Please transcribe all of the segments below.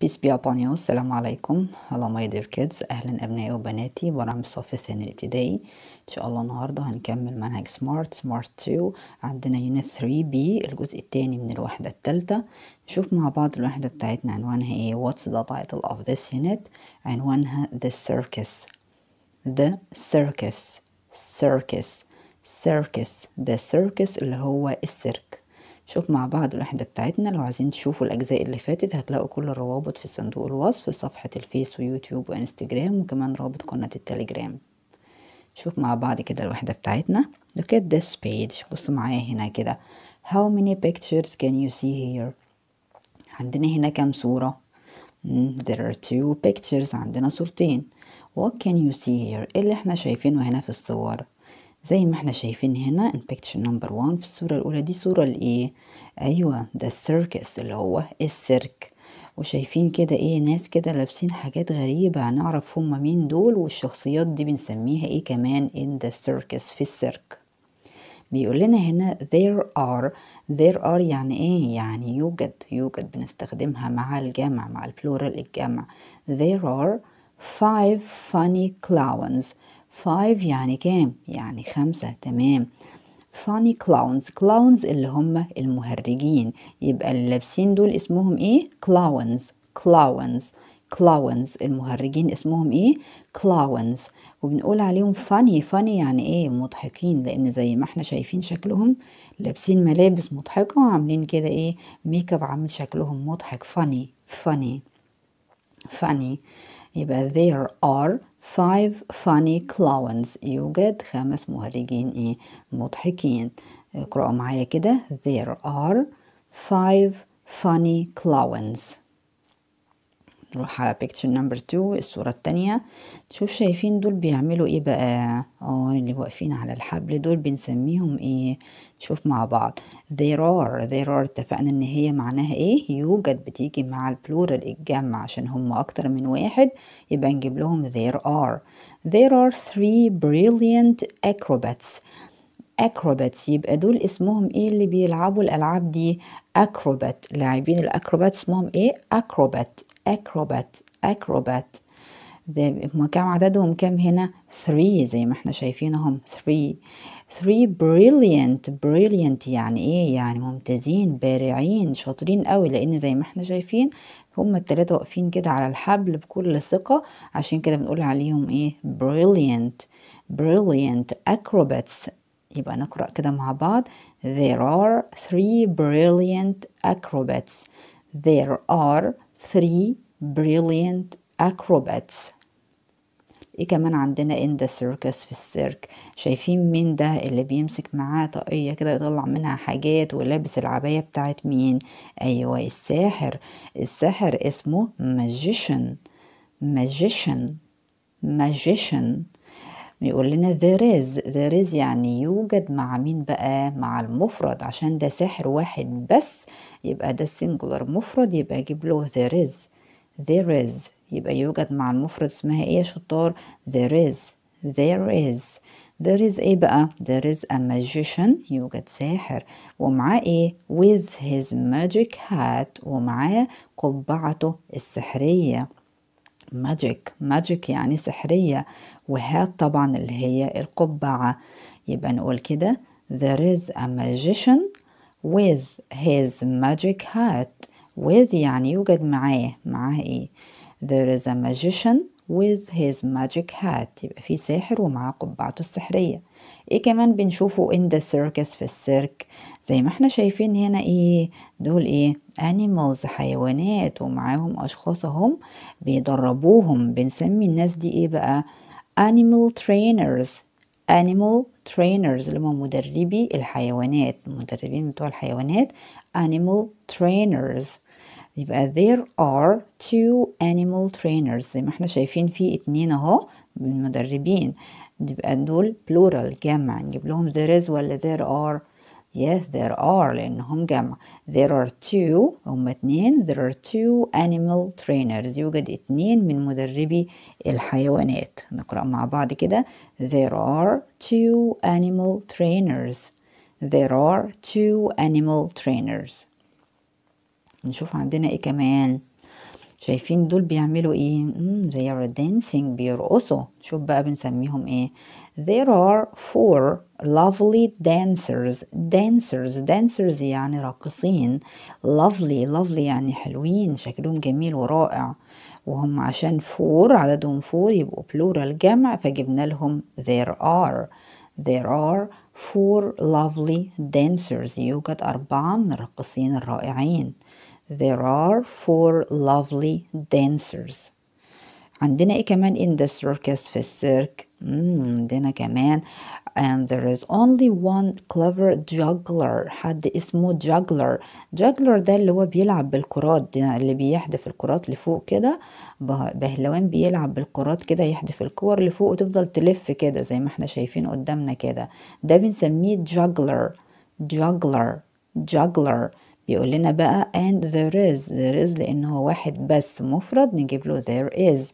بيس بي أبانيوس السلام عليكم هلا ماي دير كيدز أهلا أبنائي وبناتي برامج الصف الثاني الابتدائي إن شاء الله النهاردة هنكمل منهج سمارت سمارت 2 عندنا يونت 3 بي الجزء الثاني من الوحدة الثالثة نشوف مع بعض الوحدة بتاعتنا عنوانها إيه واتس ذا title of this unit عنوانها the circus the circus circus circus the circus اللي هو السيرك شوف مع بعض الوحدة بتاعتنا لو عايزين تشوفوا الأجزاء اللي فاتت هتلاقوا كل الروابط في صندوق الوصف في صفحة الفيس ويوتيوب وإنستجرام وكمان رابط قناة التليجرام شوف مع بعض كده الوحدة بتاعتنا look at this page بصوا معايا هنا كده how many pictures can you see here عندنا هنا كام صورة there are two pictures عندنا صورتين what can you see here إيه اللي احنا شايفينه هنا في الصور زي ما احنا شايفين هنا infection نمبر 1 في الصورة الأولى دي صورة لإيه؟ أيوة ده السيركس اللي هو السيرك وشايفين كده ايه ناس كده لابسين حاجات غريبة هنعرف هما مين دول والشخصيات دي بنسميها ايه كمان in the circus في السيرك بيقول لنا هنا there are there are يعني ايه يعني يوجد يوجد بنستخدمها مع الجمع مع البلورال الجمع there are five funny clowns 5 يعني كام يعني خمسة تمام funny clowns clowns اللي هم المهرجين يبقى اللي لابسين دول اسمهم ايه clowns clowns clowns المهرجين اسمهم ايه clowns وبنقول عليهم funny funny يعني ايه مضحكين لان زي ما احنا شايفين شكلهم لابسين ملابس مضحكة وعاملين كده ايه ميك اب عامل شكلهم مضحك funny funny funny يبقى there are five funny clowns get خمس مهرجين إيه مضحكين اقرأوا معايا كده there are five funny clowns نروح على picture number two الصورة التانية شوف شايفين دول بيعملوا ايه بقى اه اللي واقفين على الحبل دول بنسميهم ايه شوف مع بعض there are there are اتفقنا ان هي معناها ايه يوجد بتيجي مع البلورال الجمع عشان هم اكتر من واحد يبقى نجيب لهم there are there are three brilliant acrobats acrobats يبقى دول اسمهم ايه اللي بيلعبوا الالعاب دي acrobat لاعبين الاكروبات اسمهم ايه acrobat أكروبات أكروبات هما كام عددهم كام هنا 3 زي ما احنا شايفينهم 3 3 brilliant brilliant يعني ايه يعني ممتازين بارعين شاطرين قوي لان زي ما احنا شايفين هما التلاتة واقفين كده على الحبل بكل ثقة عشان كده بنقول عليهم ايه brilliant brilliant acrobats يبقى نقرأ كده مع بعض there are three brilliant acrobats there are three brilliant acrobats ايه كمان عندنا in the circus في السيرك شايفين مين ده اللي بيمسك معاه طاقية كده يطلع منها حاجات ولابس العباية بتاعت مين ايوه الساحر الساحر اسمه magician magician magician يقول لنا there is there is يعني يوجد مع مين بقى مع المفرد عشان ده ساحر واحد بس يبقى ده السنجولار مفرد يبقى اجيب له there is there is يبقى يوجد مع المفرد اسمها ايه يا شطار there is there is there is ايه بقى there is a magician يوجد ساحر ومعاه ايه with his magic hat ومعاه قبعته السحرية ماجيك ماجيك يعني سحرية وهات طبعا اللي هي القبعة يبقى نقول كده there is a magician with his magic hat with يعني يوجد معاه معاه ايه there is a magician with his magic hat يبقى في ساحر ومعاه قبعته السحرية ايه كمان بنشوفه in the circus في السيرك زي ما احنا شايفين هنا ايه دول ايه animals حيوانات ومعاهم اشخاص هم بيدربوهم بنسمي الناس دي ايه بقى animal trainers animal trainers اللي هم مدربي الحيوانات المدربين بتوع الحيوانات animal trainers يبقى there are two animal trainers زي ما احنا شايفين في اتنين اهو من مدربين يبقى دول plural جمع نجيب لهم there is ولا there are Yes, there are لأنهم جمع. There are two هم اتنين. There are two animal trainers. يوجد اتنين من مدربي الحيوانات. نقرأ مع بعض كده. There are two animal trainers. There are two animal trainers. نشوف عندنا ايه كمان. شايفين دول بيعملوا ايه they are dancing بيرقصوا شوف بقى بنسميهم ايه there are four lovely dancers dancers dancers يعني راقصين lovely lovely يعني حلوين شكلهم جميل ورائع وهم عشان فور عددهم فور يبقوا plural جمع فجبنا لهم there are there are four lovely dancers يوجد أربعة من الراقصين الرائعين There are four lovely dancers. عندنا ايه كمان in the circus في السيرك عندنا كمان and there is only one clever juggler حد اسمه juggler juggler ده اللي هو بيلعب بالكرات اللي بيحدف الكرات لفوق كده بهلوان بيلعب بالكرات كده يحدف الكور لفوق وتفضل تلف كده زي ما احنا شايفين قدامنا كده ده بنسميه juggler juggler juggler بيقول لنا بقى and there is there is لان هو واحد بس مفرد نجيب له there is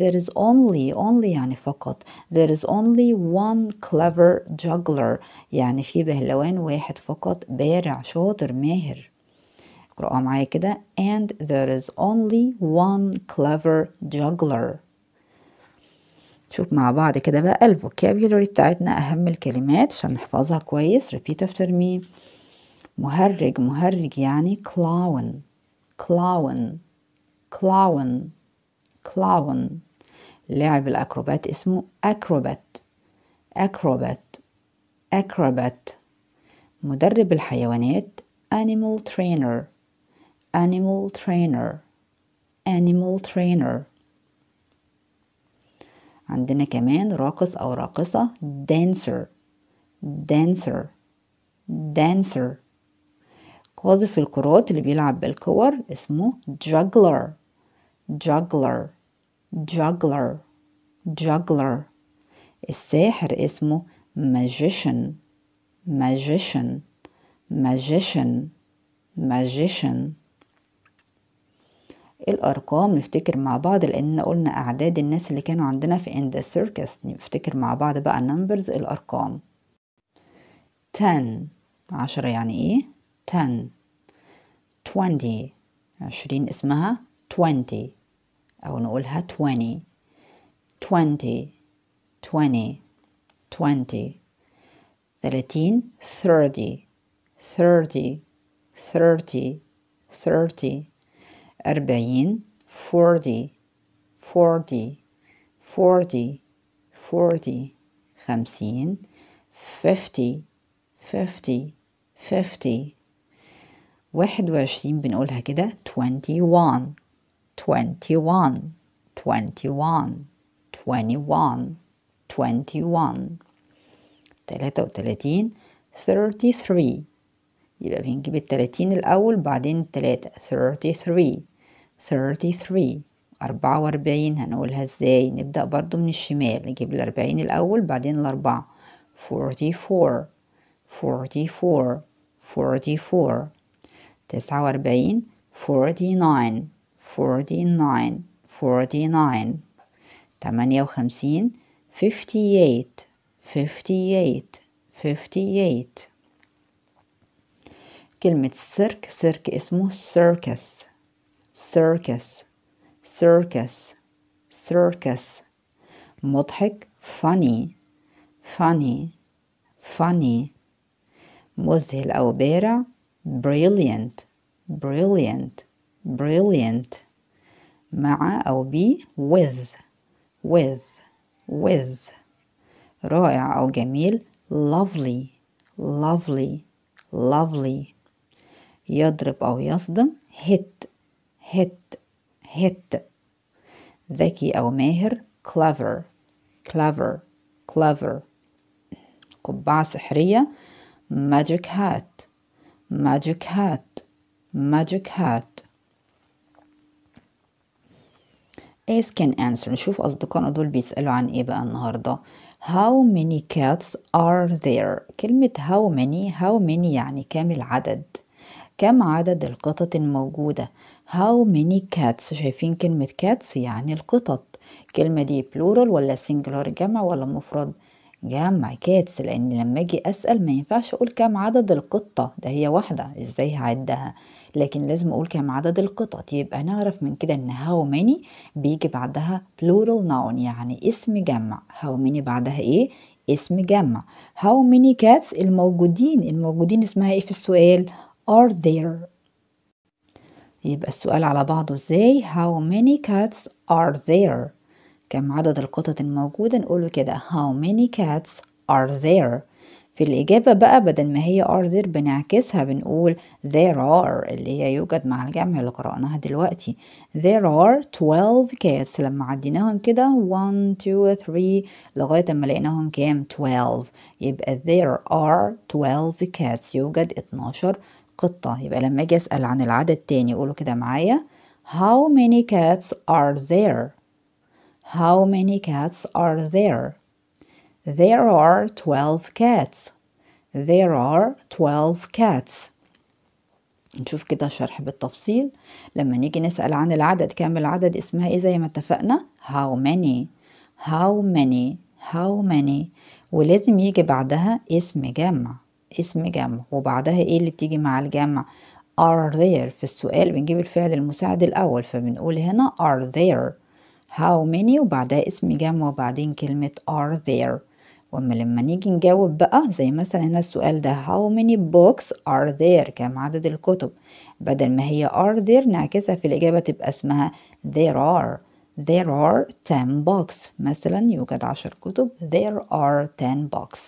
there is only only يعني فقط there is only one clever juggler يعني في بهلوان واحد فقط بارع شاطر ماهر اقراها معايا كده and there is only one clever juggler شوف مع بعض كده بقى الفوكابيولوري بتاعتنا اهم الكلمات عشان نحفظها كويس repeat after me مهرج مهرج يعني كلاون كلاون كلاون كلاون لاعب الأكروبات اسمه أكروبات أكروبات أكروبات مدرب الحيوانات animal trainer animal trainer animal trainer عندنا كمان راقص أو راقصة dancer dancer dancer قاذف الكرات اللي بيلعب بالكور اسمه جاجلر جاجلر جاجلر جاجلر الساحر اسمه magician magician magician magician الأرقام نفتكر مع بعض لأن قلنا أعداد الناس اللي كانوا عندنا في the Circus نفتكر مع بعض بقى numbers الأرقام 10 عشرة يعني إيه ten twenty عشرين اسمها twenty أو نقولها twenty twenty twenty twenty ثلاثين thirty thirty thirty thirty أربعين forty forty forty forty خمسين fifty fifty fifty واحد وعشرين بنقولها كده twenty one twenty one twenty one twenty تلاتة وتلاتين thirty يبقى بنجيب التلاتين الأول بعدين التلاتة thirty three thirty three أربعة وأربعين هنقولها ازاي نبدأ برضو من الشمال نجيب الأربعين الأول بعدين الأربعة forty four forty four forty four تسعة وأربعين forty nine forty nine forty nine تمانية وخمسين fifty eight fifty eight fifty eight كلمة سيرك سيرك اسمه circus circus circus circus مضحك funny funny funny مذهل أو بارع brilliant brilliant brilliant مع أو ب with with with رائع أو جميل lovely lovely lovely يضرب أو يصدم hit hit hit ذكي أو ماهر clever clever clever قبعة سحرية magic hat magic hat magic hat Ace can answer نشوف أصدقائنا دول بيسألوا عن إيه بقى النهاردة How many cats are there كلمة how many how many يعني كام العدد كم عدد القطط الموجودة how many cats شايفين كلمة cats يعني القطط الكلمة دي plural ولا singular جمع ولا مفرد جمع كاتس لان لما اجي اسال ما ينفعش اقول كام عدد القطه ده هي واحده ازاي هعدها لكن لازم اقول كام عدد القطط طيب يبقى نعرف من كده ان هاو ماني بيجي بعدها plural noun يعني اسم جمع هاو ماني بعدها ايه اسم جمع هاو ماني كاتس الموجودين الموجودين اسمها ايه في السؤال are there يبقى السؤال على بعضه ازاي how many cats are there كم عدد القطط الموجودة نقوله كده how many cats are there في الإجابة بقى بدل ما هي are there بنعكسها بنقول there are اللي هي يوجد مع الجمع اللي قرأناها دلوقتي there are 12 cats لما عديناهم كده 1 2 3 لغاية ما لقيناهم كام 12 يبقى there are 12 cats يوجد 12 قطة يبقى لما أجي أسأل عن العدد تاني قولوا كده معايا how many cats are there How many cats are there? There are 12 cats. There are 12 cats. نشوف كده شرح بالتفصيل لما نيجي نسأل عن العدد كام العدد اسمها ايه زي ما اتفقنا how many how many how many ولازم يجي بعدها اسم جمع اسم جمع وبعدها ايه اللي بتيجي مع الجمع are there في السؤال بنجيب الفعل المساعد الاول فبنقول هنا are there how many وبعدها اسم جمع وبعدين كلمة are there وما لما نيجي نجاوب بقى زي مثلا هنا السؤال ده how many books are there كم عدد الكتب بدل ما هي are there نعكسها في الإجابة تبقى اسمها there are there are 10 books مثلا يوجد عشر كتب there are 10 books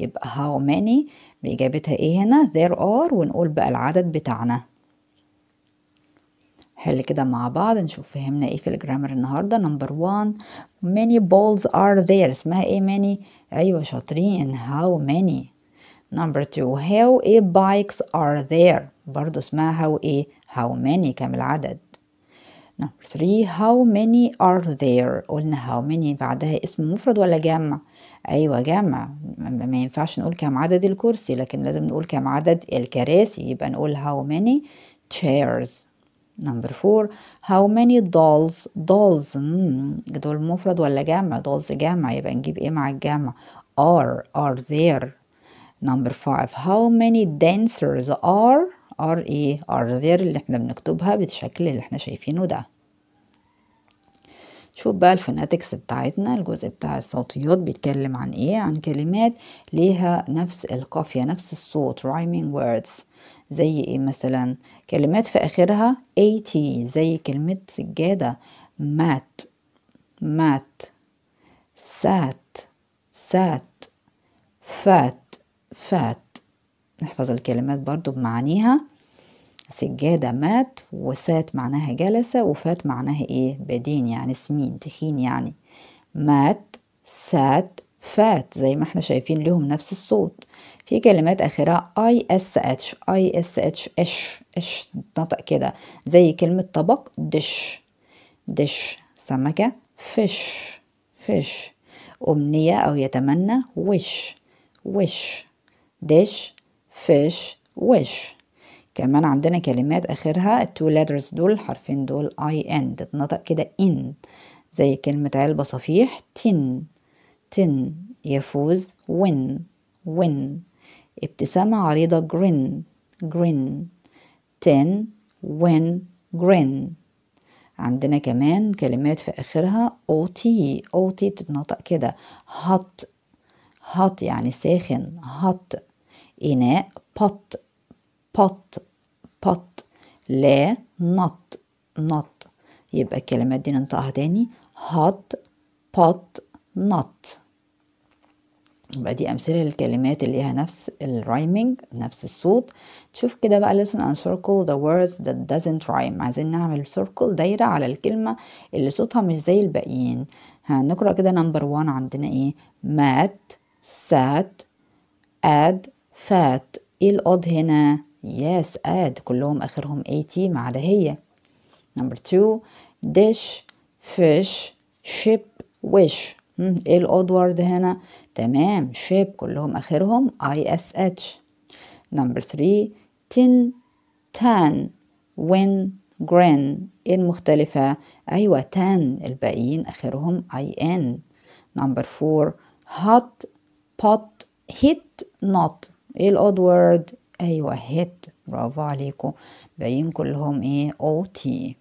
يبقى how many بإجابتها ايه هنا there are ونقول بقى العدد بتاعنا هل كده مع بعض نشوف فهمنا ايه في الجرامر النهارده نمبر 1 many balls are there اسمها ايه many ايوه شاطرين how many number 2 how a bikes are there برضو اسمها how ايه how many كم العدد number 3 how many are there قلنا how many بعدها اسم مفرد ولا جمع ايوه جمع ما ينفعش نقول كم عدد الكرسي لكن لازم نقول كم عدد الكراسي يبقى نقول how many chairs نمبر فور how many dolls dolls hmm, دول مفرد ولا جمع dolls جمع يبقى نجيب ايه مع الجمع are are there نمبر فايف how many dancers are are ايه are there اللي احنا بنكتبها بالشكل اللي احنا شايفينه ده شوف بقى الفوناتكس بتاعتنا الجزء بتاع الصوتيات بيتكلم عن ايه عن كلمات ليها نفس القافية نفس الصوت rhyming words زي ايه مثلا كلمات في اخرها at زي كلمة سجادة مات مات سات سات فات فات نحفظ الكلمات برضو بمعانيها سجادة مات وسات معناها جلسة وفات معناها ايه بدين يعني سمين تخين يعني مات سات فات زي ما احنا شايفين لهم نفس الصوت في كلمات آخرها اي اس اتش اي اس اتش اش اش نطق كده زي كلمة طبق دش دش سمكة فش فش أمنية أو يتمنى وش وش دش فش وش كمان عندنا كلمات آخرها التو letters دول الحرفين دول اي ان تتنطق كده إن زي كلمة علبة صفيح تن تن يفوز win win ابتسامة عريضة grin grin ten when grin عندنا كمان كلمات في آخرها OT OT بتتنطق كده hot hot يعني ساخن hot إناء pot pot pot لا not not يبقى الكلمات دي ننطقها تاني hot pot not يبقى دي امثله للكلمات اللي ليها نفس الرايمنج نفس الصوت تشوف كده بقى listen and circle the words that doesn't rhyme عايزين نعمل سيركل دايره على الكلمه اللي صوتها مش زي الباقيين هنقرا كده نمبر 1 عندنا ايه mat sat add fat ايه الاود هنا yes add كلهم اخرهم at ما عدا هي نمبر 2 dish fish ship wish ايه الادوارد هنا تمام شيب كلهم اخرهم اي اس اتش نمبر 3 تن تان وين جرين ايه المختلفة ايوه تان الباقيين اخرهم اي ان نمبر 4 هات بوت هيت نوت ايه الادوارد ايوه هيت برافو عليكم باقيين كلهم ايه او تي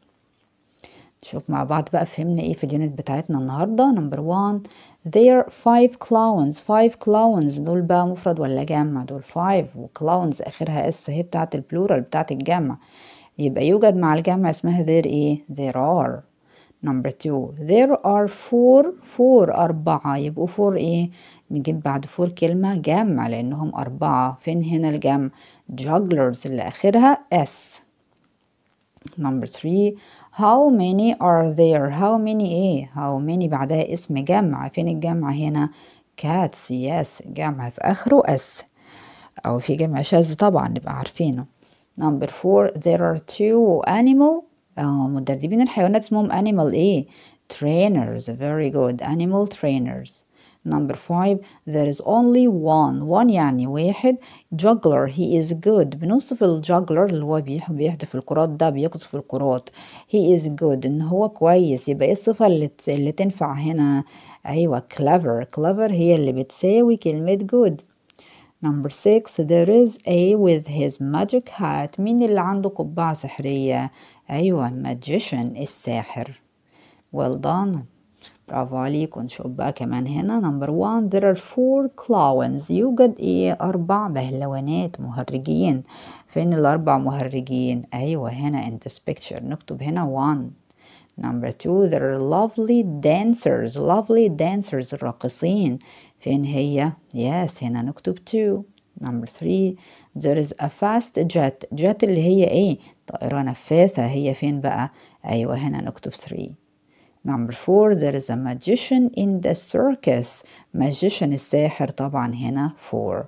نشوف مع بعض بقى فهمنا ايه في اليونت بتاعتنا النهاردة نمبر 1 there are five clowns five clowns دول بقى مفرد ولا جمع دول five وclowns اخرها اس اهي بتاعة البلورال بتاعة الجمع يبقى يوجد مع الجمع اسمها there ايه there are number 2 there are four four أربعة يبقوا four ايه نجيب بعد فور كلمة جمع لأنهم أربعة فين هنا الجمع jugglers اللي آخرها s Number three how many are there how many a? Eh, how many بعدها اسم جمع فين الجمع هنا cats yes جمع في آخره s أو في جمع شاذ طبعا نبقى عارفينه number four there are two animal آه مدربين الحيوانات اسمهم animal a trainers very good animal trainers Number five, there is only one one يعني واحد juggler he is good بنوصف الجاجلر اللي هو بيحدف الكرات ده بيقذف الكرات he is good ان هو كويس يبقى ايه الصفة اللي, اللي تنفع هنا ايوه clever clever هي اللي بتساوي كلمة good Number six, there is a with his magic hat. مين اللي عنده قبعة سحرية؟ أيوة magician الساحر. Well done. برافو عليك ونشوف بقى كمان هنا نمبر 1 there are four clowns يوجد ايه اربع بهلوانات مهرجين فين الاربع مهرجين ايوه هنا in this picture نكتب هنا 1 number 2 there are lovely dancers lovely dancers الراقصين فين هي yes هنا نكتب 2 number 3 there is a fast jet jet اللي هي ايه طائرة نفاثة هي فين بقى ايوه هنا نكتب 3 Number four, there is a magician in the circus. Magician الساحر طبعا هنا four.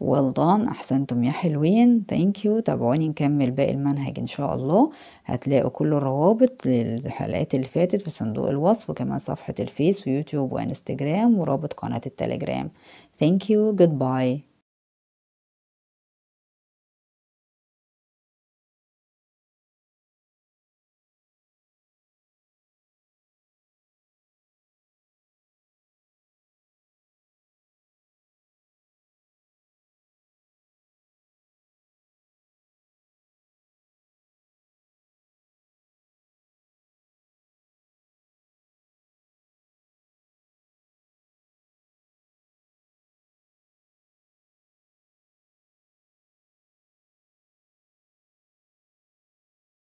well done احسنتم يا حلوين thank you تابعوني نكمل باقي المنهج ان شاء الله هتلاقوا كل الروابط للحلقات اللي فاتت في صندوق الوصف وكمان صفحة الفيس ويوتيوب وانستجرام ورابط قناة التليجرام thank you goodbye